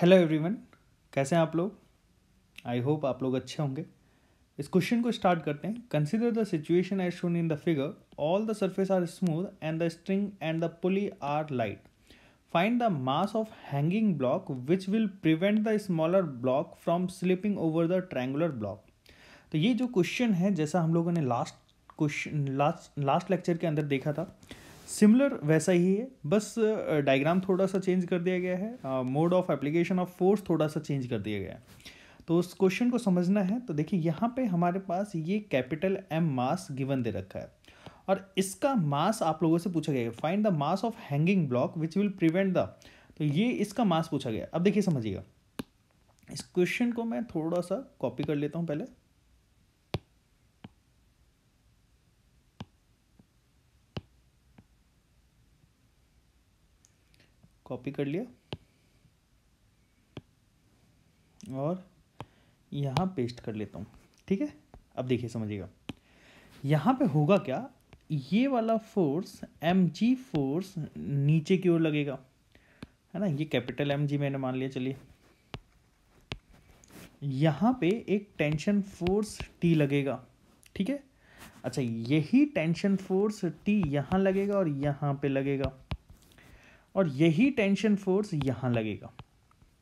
hello everyone कैसे हैं आप लोग आई होप आप लोग अच्छे होंगे इस क्वेश्चन को स्टार्ट करते हैं consider the situation as shown in the figure all the surface are smooth and the string and the pulley are light find the mass of hanging block which will prevent the smaller block from slipping over the triangular block तो ये जो question है जैसा हम लोगों ने last question last last lecture के अंदर देखा था सिमिलर वैसा ही है बस डायग्राम थोड़ा सा चेंज कर दिया गया है mode of application of force थोड़ा सा चेंज कर दिया गया है तो उस क्वेश्चन को समझना है तो देखिए यहाँ पे हमारे पास ये कैपिटल एम मास गिवन दे रखा है और इसका मास आप लोगों से पूछा गया है find the mass of hanging block which will prevent the तो ये इसका मास पूछा गया अब देखिए समझिएगा इस क्वेश्चन को मैं थोड़ा सा कॉपी कर लेता हूँ पहले कॉपी कर लिया और यहाँ पेस्ट कर लेता हूँ ठीक है अब देखिए समझिएगा यहाँ पे होगा क्या ये वाला फोर्स एम जी फोर्स नीचे की ओर लगेगा है ना ये कैपिटल एम जी मैंने मान लिया चलिए यहाँ पे एक टेंशन फोर्स टी लगेगा ठीक है अच्छा यही टेंशन फोर्स टी यहाँ लगेगा और यहाँ पे लगेगा और यही टेंशन फोर्स यहाँ लगेगा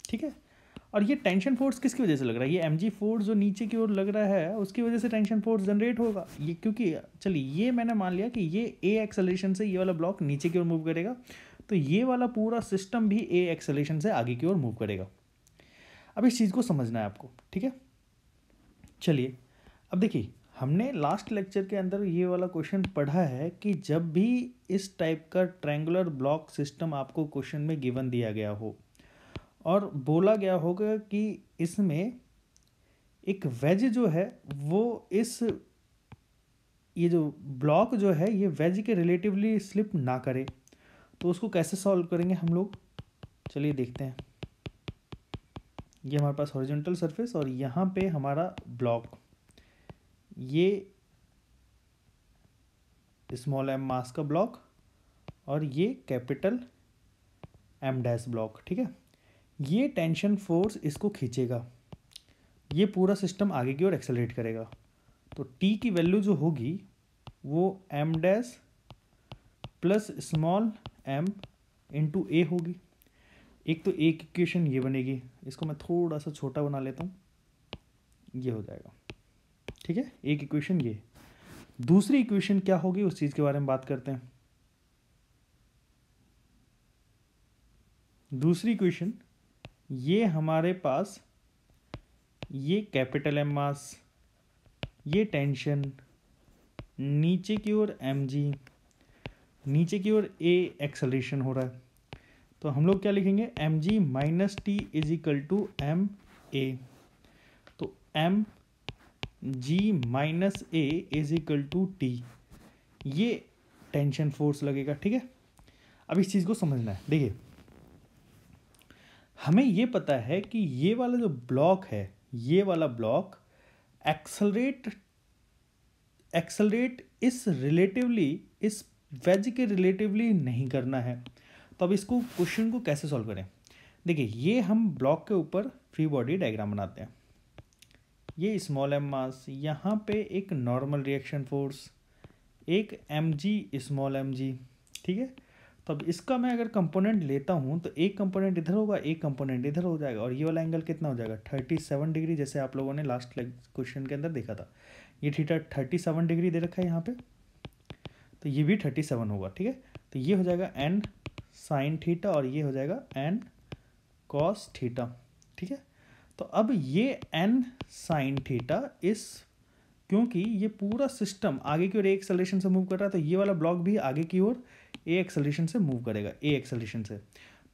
ठीक है और ये टेंशन फोर्स किसकी वजह से लग रहा है ये एम जी फोर्स जो नीचे की ओर लग रहा है उसकी वजह से टेंशन फोर्स जनरेट होगा ये क्योंकि चलिए ये मैंने मान लिया कि ये ए एक्सेलेशन से ये वाला ब्लॉक नीचे की ओर मूव करेगा तो ये वाला पूरा सिस्टम भी ए एक्सेलेशन से आगे की ओर मूव करेगा अब इस चीज़ को समझना है आपको ठीक है चलिए अब देखिए हमने लास्ट लेक्चर के अंदर ये वाला क्वेश्चन पढ़ा है कि जब भी इस टाइप का ट्रैंगुलर ब्लॉक सिस्टम आपको क्वेश्चन में गिवन दिया गया हो और बोला गया होगा कि इसमें एक वेज जो है वो इस ये जो ब्लॉक जो है ये वेज के रिलेटिवली स्लिप ना करे तो उसको कैसे सॉल्व करेंगे हम लोग चलिए देखते हैं ये हमारे पास हॉरिजॉन्टल सरफेस और यहाँ पे हमारा ब्लॉक ये स्मॉल एम मास का ब्लॉक और ये कैपिटल एम डैश ब्लॉक ठीक है ये टेंशन फोर्स इसको खींचेगा ये पूरा सिस्टम आगे की ओर एक्सेलरेट करेगा तो टी की वैल्यू जो होगी वो M dash plus small M into A होगी एक तो एक इक्वेशन ये बनेगी इसको मैं थोड़ा सा छोटा बना लेता हूँ ये हो जाएगा ठीक है एक इक्वेशन ये दूसरी इक्वेशन क्या होगी उस चीज़ के बारे में बात करते हैं दूसरी इक्वेशन ये हमारे पास ये कैपिटल एम मास ये टेंशन नीचे की ओर एम जी नीचे की ओर ए एक्सलेशन हो रहा है तो हम लोग क्या लिखेंगे M G minus T is equal to M A तो M G minus A is equal to T ये टेंशन फोर्स लगेगा ठीक है अब इस चीज़ को समझना है देखिए हमें ये पता है कि ये वाला जो ब्लॉक है ये वाला ब्लॉक एक्सलरेट एक्सलरेट इस रिलेटिवली इस वेज के रिलेटिवली नहीं करना है तो अब इसको क्वेश्चन को कैसे सॉल्व करें देखिए ये हम ब्लॉक के ऊपर फ्री बॉडी डायग्राम बनाते हैं ये स्मॉल एम मास यहाँ पे एक नॉर्मल रिएक्शन फोर्स एक M G small M G ठीक है तो अब इसका मैं अगर कंपोनेंट लेता हूँ तो एक कंपोनेंट इधर होगा एक कंपोनेंट इधर हो जाएगा और ये वाला एंगल कितना हो जाएगा थर्टी सेवन डिग्री जैसे आप लोगों ने लास्ट क्वेश्चन के अंदर देखा था ये थीटा थर्टी सेवन डिग्री दे रखा है यहाँ पे तो ये भी थर्टी सेवन होगा ठीक है तो ये हो जाएगा एन साइन थीटा और ये हो जाएगा एन कॉस थीटा ठीक है तो अब ये एन साइन थीटा इस क्योंकि ये पूरा सिस्टम आगे की ओर ए एक्सलेशन से मूव कर रहा है तो ये वाला ब्लॉक भी आगे की ओर ए एक्सलेशन से मूव करेगा ए एक्सलेशन से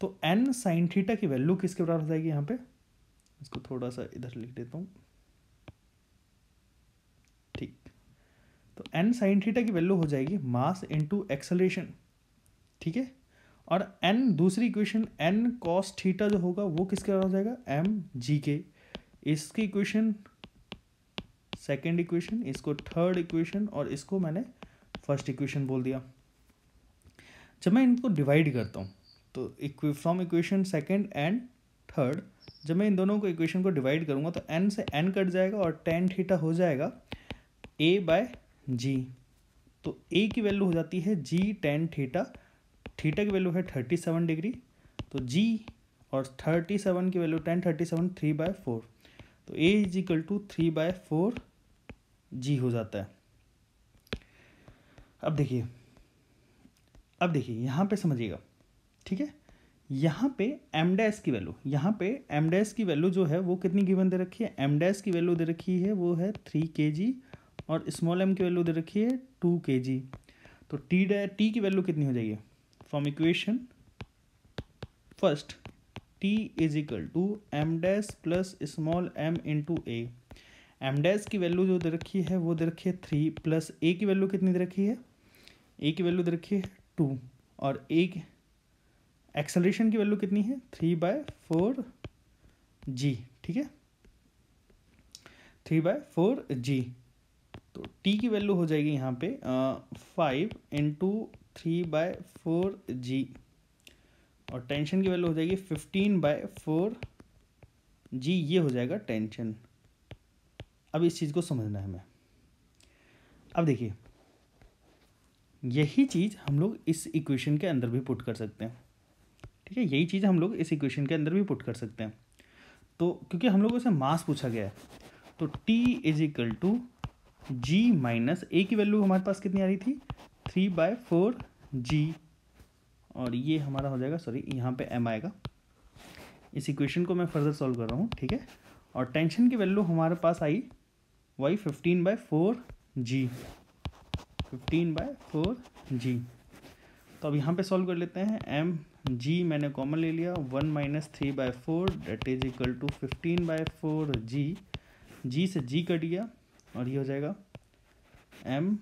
तो एन साइन थीटा की वैल्यू किसके बराबर हो जाएगी यहाँ पे इसको थोड़ा सा इधर लिख देता हूँ ठीक तो एन साइन थीटा की वैल्यू हो जाएगी मास इंटू एक्सलेशन ठीक है और एन दूसरी इक्वेशन एन कॉस थीटा जो होगा वो किसके बराबर हो जाएगा एम जी के इसकी इक्वेशन सेकेंड इक्वेशन इसको थर्ड इक्वेशन और इसको मैंने फर्स्ट इक्वेशन बोल दिया जब मैं इनको डिवाइड करता हूँ तो from equation second and third जब मैं इन दोनों को इक्वेशन को डिवाइड करूँगा तो एन से एन कट जाएगा और टेन थीटा हो जाएगा ए बाय जी तो ए की वैल्यू हो जाती है जी टेन थीटा थीटा की वैल्यू है थर्टी सेवन डिग्री तो जी और थर्टी सेवन की value tan thirty seven three by four तो A is equal to three by four G हो जाता है अब देखिए अब देखिए यहाँ पे समझिएगा ठीक है यहाँ पे एम डैस की वैल्यू यहाँ पे एम डैस की वैल्यू जो है वो कितनी गिवन दे रखी है एम डैस की वैल्यू दे रखी है वो है थ्री के जी और स्मॉल एम की वैल्यू दे रखी है टू के जी तो टी डे टी की वैल्यू कितनी हो जाएगी from equation first t is equal to M dash plus small M into A M dash की वैल्यू जो दे रखी है वो दे रखी है थ्री प्लस ए की वैल्यू कितनी दे रखी है ए की वैल्यू दे रखी है टू और ए एक्सलेशन की वैल्यू कितनी है थ्री बाय फोर जी ठीक है थ्री बाय फोर जी तो टी की वैल्यू हो जाएगी यहाँ पे five into three by four G और टेंशन की वैल्यू हो जाएगी फिफ्टीन बाय फोर जी ये हो जाएगा टेंशन अब इस चीज़ को समझना है हमें अब देखिए यही चीज़ हम लोग इस इक्वेशन के अंदर भी पुट कर सकते हैं ठीक है यही चीज़ हम लोग इस इक्वेशन के अंदर भी पुट कर सकते हैं तो क्योंकि हम लोगों से मास पूछा गया है तो T is equal to G minus A की वैल्यू हमारे पास कितनी आ रही थी थ्री बाय फोर जी और ये हमारा हो जाएगा सॉरी यहाँ पे एम आएगा इस इक्वेशन को मैं फर्दर सॉल्व कर रहा हूँ ठीक है और टेंशन की वैल्यू हमारे पास आई वाई fifteen by four G fifteen by four G तो अब यहाँ पे सॉल्व कर लेते हैं एम जी मैंने कॉमन ले लिया one minus three by four that is equal to fifteen by four G G से जी कट गया और ये हो जाएगा M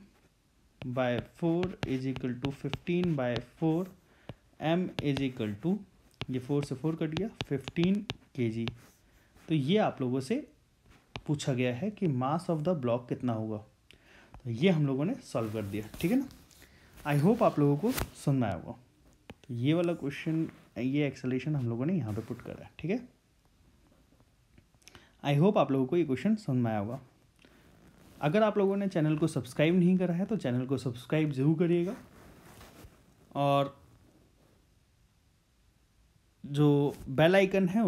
by 4 is equal to fifteen by four M is equal to ये फोर से फोर कट गया fifteen K G तो ये आप लोगों से पूछा गया है कि मास ऑफ द ब्लॉक कितना होगा तो ये हम लोगों ने सॉल्व कर दिया ठीक है ना आई होप आप लोगों को सुनना आया होगा तो ये वाला क्वेश्चन ये एक्सलेशन हम लोगों ने यहाँ पे पुट करा है ठीक है आई होप आप लोगों को ये क्वेश्चन समझ में आया होगा अगर आप लोगों ने चैनल को सब्सक्राइब नहीं करा है तो चैनल को सब्सक्राइब ज़रूर करिएगा और जो बेल आइकन है उस